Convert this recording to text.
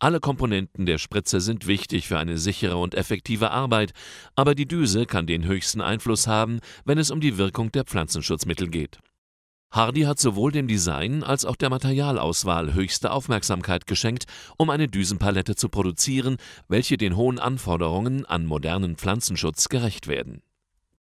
Alle Komponenten der Spritze sind wichtig für eine sichere und effektive Arbeit, aber die Düse kann den höchsten Einfluss haben, wenn es um die Wirkung der Pflanzenschutzmittel geht. Hardy hat sowohl dem Design als auch der Materialauswahl höchste Aufmerksamkeit geschenkt, um eine Düsenpalette zu produzieren, welche den hohen Anforderungen an modernen Pflanzenschutz gerecht werden